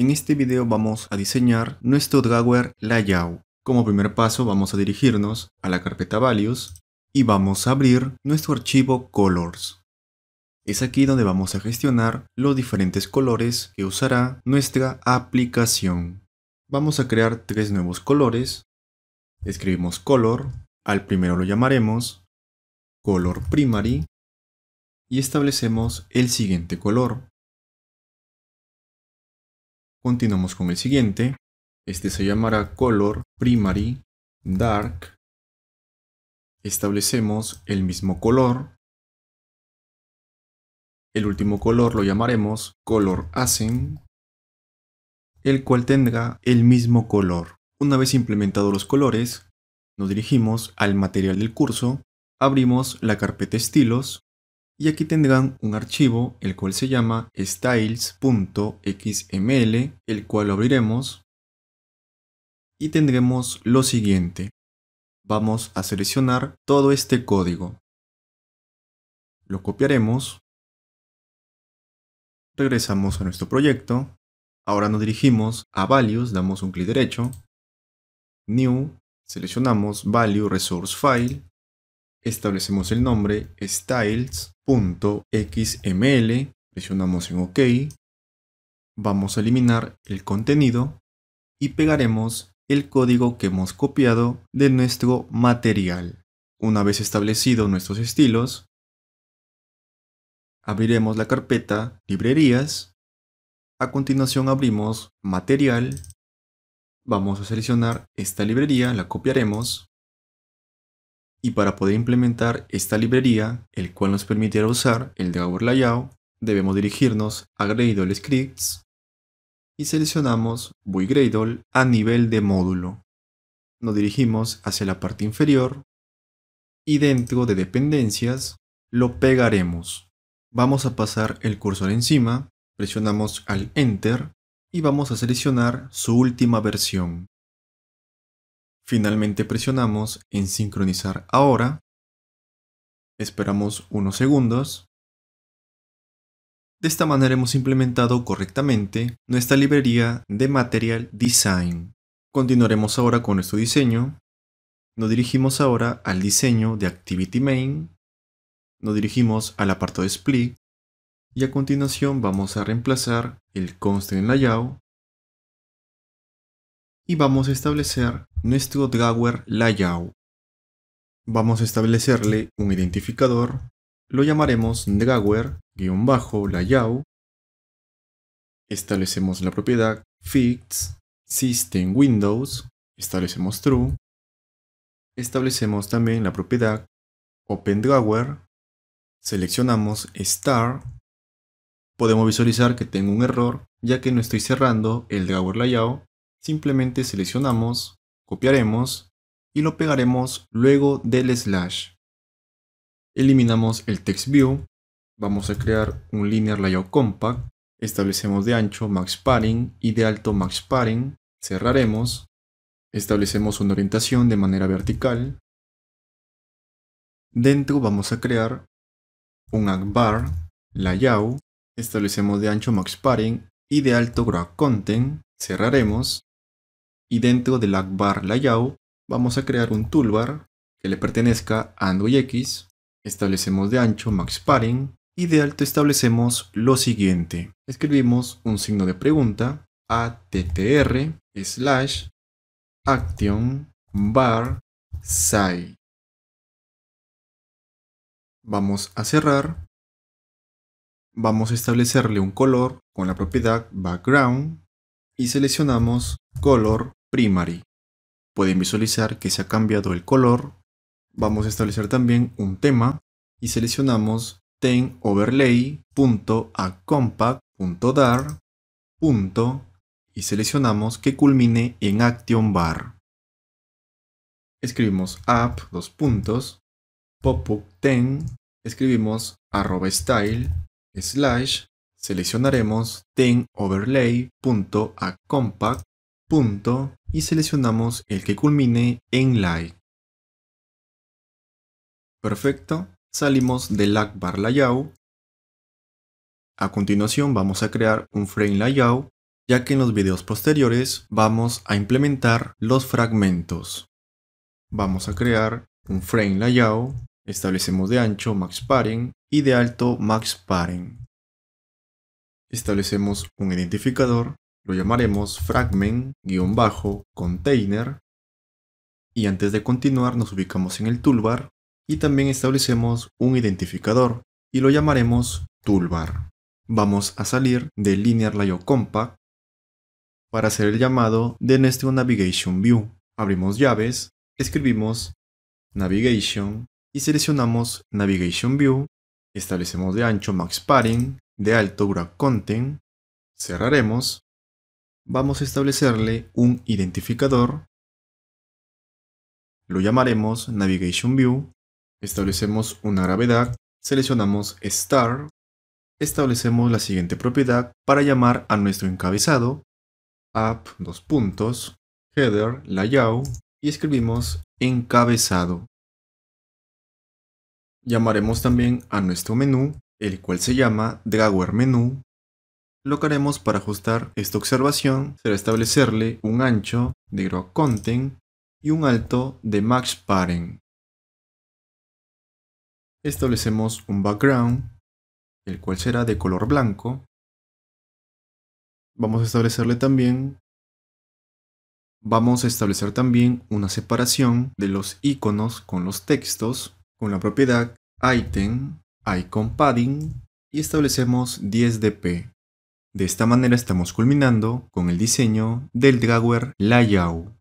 En este video vamos a diseñar nuestro Drawer Layout. Como primer paso vamos a dirigirnos a la carpeta Values y vamos a abrir nuestro archivo Colors. Es aquí donde vamos a gestionar los diferentes colores que usará nuestra aplicación. Vamos a crear tres nuevos colores. Escribimos Color, al primero lo llamaremos Color Primary y establecemos el siguiente color, Continuamos con el siguiente. Este se llamará color primary dark. Establecemos el mismo color. El último color lo llamaremos color Asim. el cual tendrá el mismo color. Una vez implementados los colores, nos dirigimos al material del curso, abrimos la carpeta estilos y aquí tendrán un archivo el cual se llama styles.xml el cual lo abriremos y tendremos lo siguiente. Vamos a seleccionar todo este código. Lo copiaremos. Regresamos a nuestro proyecto. Ahora nos dirigimos a Values, damos un clic derecho. New, seleccionamos Value Resource File establecemos el nombre styles.xml, presionamos en OK, vamos a eliminar el contenido y pegaremos el código que hemos copiado de nuestro material. Una vez establecidos nuestros estilos, abriremos la carpeta Librerías. A continuación abrimos Material. Vamos a seleccionar esta librería, la copiaremos y para poder implementar esta librería, el cual nos permitirá usar el Dagger Layout, debemos dirigirnos a Gradle Scripts y seleccionamos Gradle a nivel de módulo. Nos dirigimos hacia la parte inferior y dentro de dependencias lo pegaremos. Vamos a pasar el cursor encima, presionamos al Enter y vamos a seleccionar su última versión. Finalmente presionamos en sincronizar ahora. Esperamos unos segundos. De esta manera hemos implementado correctamente nuestra librería de Material Design. Continuaremos ahora con nuestro diseño. Nos dirigimos ahora al diseño de Activity Main. Nos dirigimos al apartado Split. Y a continuación vamos a reemplazar el Constant Layout y vamos a establecer nuestro drawer layout. Vamos a establecerle un identificador, lo llamaremos drawer-layout. Establecemos la propiedad fix system windows, establecemos true. Establecemos también la propiedad open drawer, seleccionamos star. Podemos visualizar que tengo un error ya que no estoy cerrando el drawer layout simplemente seleccionamos, copiaremos y lo pegaremos luego del slash. Eliminamos el text view, vamos a crear un linear layout compact, establecemos de ancho max y de alto max padding, cerraremos, establecemos una orientación de manera vertical. Dentro vamos a crear un bar layout, establecemos de ancho max y de alto grab content, cerraremos, y dentro del bar Layout vamos a crear un toolbar que le pertenezca a Android X, establecemos de ancho max padding y de alto establecemos lo siguiente. Escribimos un signo de pregunta attr slash action bar size. Vamos a cerrar. Vamos a establecerle un color con la propiedad background y seleccionamos color primary. Pueden visualizar que se ha cambiado el color. Vamos a establecer también un tema y seleccionamos ten punto y seleccionamos que culmine en action bar. Escribimos app, dos puntos, popup ten. escribimos arroba style, slash, seleccionaremos ten overlay y seleccionamos el que culmine en Like. Perfecto, salimos del Bar Layout. A continuación vamos a crear un Frame Layout, ya que en los videos posteriores vamos a implementar los fragmentos. Vamos a crear un Frame Layout, establecemos de ancho Max y de alto Max Establecemos un identificador lo llamaremos fragment-container y antes de continuar nos ubicamos en el toolbar y también establecemos un identificador y lo llamaremos toolbar. Vamos a salir de Linear Layout Compact para hacer el llamado de nuestro Navigation View. Abrimos llaves, escribimos Navigation y seleccionamos Navigation View, establecemos de ancho Max Padding, de alto Grab Content, cerraremos vamos a establecerle un identificador. Lo llamaremos Navigation View. Establecemos una gravedad. Seleccionamos Star. Establecemos la siguiente propiedad para llamar a nuestro encabezado. App, dos puntos, header, layout y escribimos encabezado. Llamaremos también a nuestro menú, el cual se llama Drawer Menú lo que haremos para ajustar esta observación será establecerle un ancho de grow content y un alto de max padding. Establecemos un background, el cual será de color blanco. Vamos a establecerle también Vamos a establecer también una separación de los iconos con los textos con la propiedad item, icon padding y establecemos 10 dp. De esta manera estamos culminando con el diseño del Drawer Layout.